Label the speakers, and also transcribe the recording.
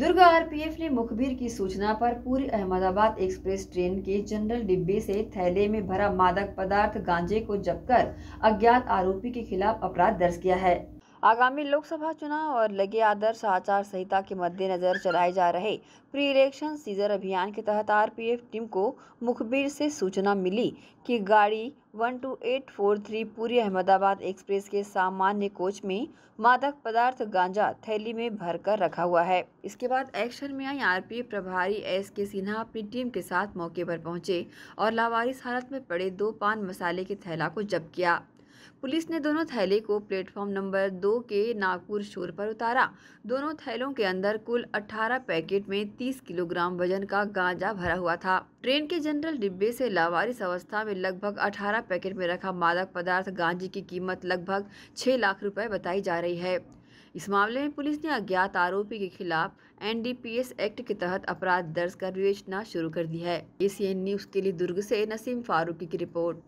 Speaker 1: Durga RPF ने मुखबिर की सूचना पर पूरी अहमदाबाद एक्सप्रेस ट्रेन के जनरल डिब्बे से थैले में भरा मादक पदार्थ गांजे को जब्त कर अज्ञात आरोपी के खिलाफ अपराध दर्ज किया है आगामी लोकसभा चुनाव और लगे आदर्श आचार संहिता के मद्देनजर चलाए जा रहे प्री इलेक्शन सीजर अभियान के तहत आरपीएफ टीम को मुखबिर से सूचना मिली कि गाड़ी 12843 पूरी अहमदाबाद एक्सप्रेस के सामान्य कोच में मादक पदार्थ गांजा थैली में भरकर रखा हुआ है इसके बाद एक्शन में आई आरपीएफ प्रभारी एस के सिन्हा अपनी टीम के साथ मौके पर पहुंचे और लावारिस हालत में पड़े दो पान मसाले के थैला को जब्त किया पुलिस ने दोनों थैले को प्लेटफॉर्म नंबर दो के नागपुर शोर पर उतारा दोनों थैलों के अंदर कुल 18 पैकेट में 30 किलोग्राम वजन का गांजा भरा हुआ था ट्रेन के जनरल डिब्बे से लावारिस अवस्था में लगभग 18 पैकेट में रखा मादक पदार्थ गांजे की कीमत लगभग छह लाख रुपए बताई जा रही है इस मामले में पुलिस ने अज्ञात आरोपी के खिलाफ एनडीपीएस एक्ट के तहत अपराध दर्ज कर विवेचना शुरू कर दी है एसीएन न्यूज के लिए दुर्ग से नसीम फारूकी की रिपोर्ट